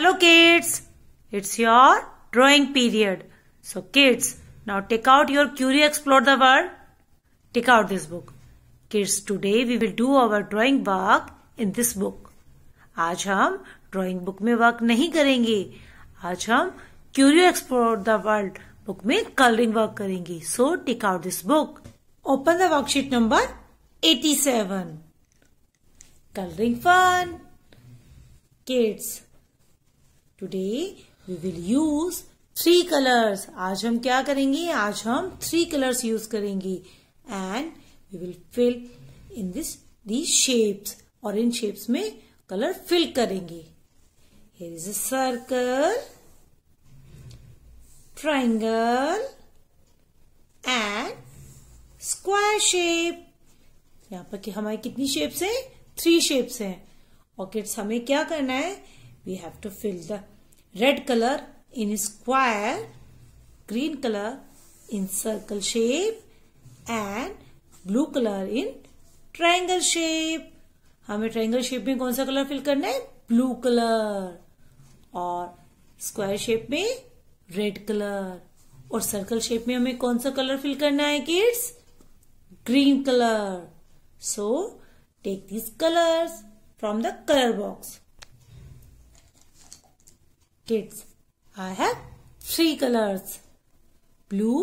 Hello kids, it's your drawing period. So kids, now take out your curio Explore the World. Take out this book. Kids, today we will do our drawing work in this book. aaj hum drawing book mein work nahi karenge aaj hum curio explore the world book mein coloring work karenge so take out this book open the worksheet number 87 coloring fun kids today we will use three colours आज हम क्या करेंगे आज हम three colours use करेंगे and we will fill in this the shapes और इन shapes में कलर फिल करेंगे here is a circle triangle and square shape यहाँ पर कि हमारी कितनी शेप्स हैं थ्री शेप्स हैं और किड्स हमें क्या करना है we have to fill the red color in square green color in circle shape and blue color in triangle shape हमें ट्राइंगल शेप में कौन सा कलर फिल करना है ब्लू कलर और स्क्वायर शेप में रेड कलर और सर्कल शेप में हमें कौन सा कलर फिल करना है kids green colour so take this colours from the colour box kids. I have three colors. Blue,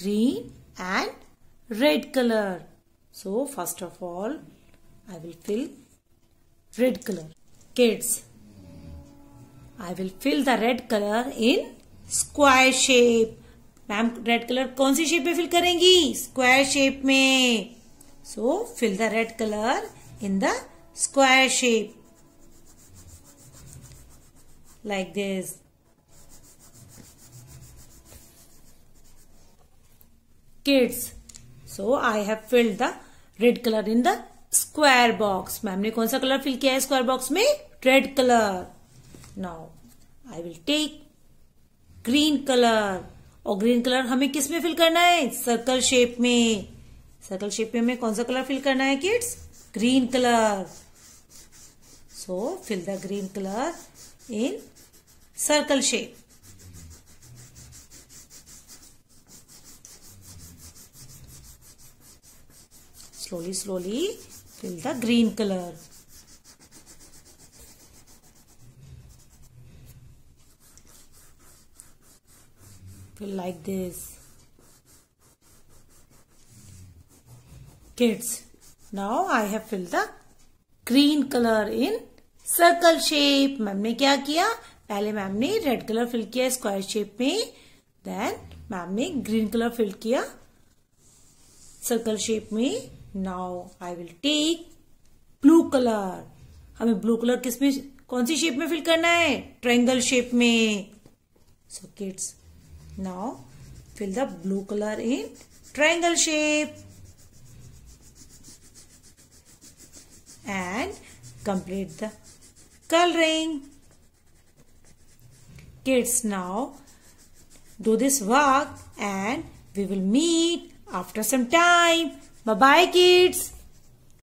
green and red color. So first of all, I will fill red color. Kids, I will fill the red color in square shape. Ma'am red colour कौन सी shape में fill करेंगी square shape में so fill the red colour in the square shape like this. Kids. So I have filled the red colour in the square box ma'am ने कौन सा colour fill किया है स्क्वायर बॉक्स में red colour now I will take green colour और green colour हमें किस में फिल करना है सर्कल शेप में सर्कल शेप में हमें कौन सा कलर फिल करना है kids green colour so fill the green colour in circle shape slowly slowly fill the green color fill like this kids now i have filled the green color in circle shape ma'am ने क्या किया पहले ma'am ने red colour fill किया square shape में then ma'am ने green colour fill किया circle shape में now I will take blue colour हमें ब्लू कलर किस में कौन सी शेप में फिल करना है ट्रायंगल शेप में so kids now fill the blue colour in triangle shape and complete the colouring kids now do this work and we will meet after some time. Bye bye kids.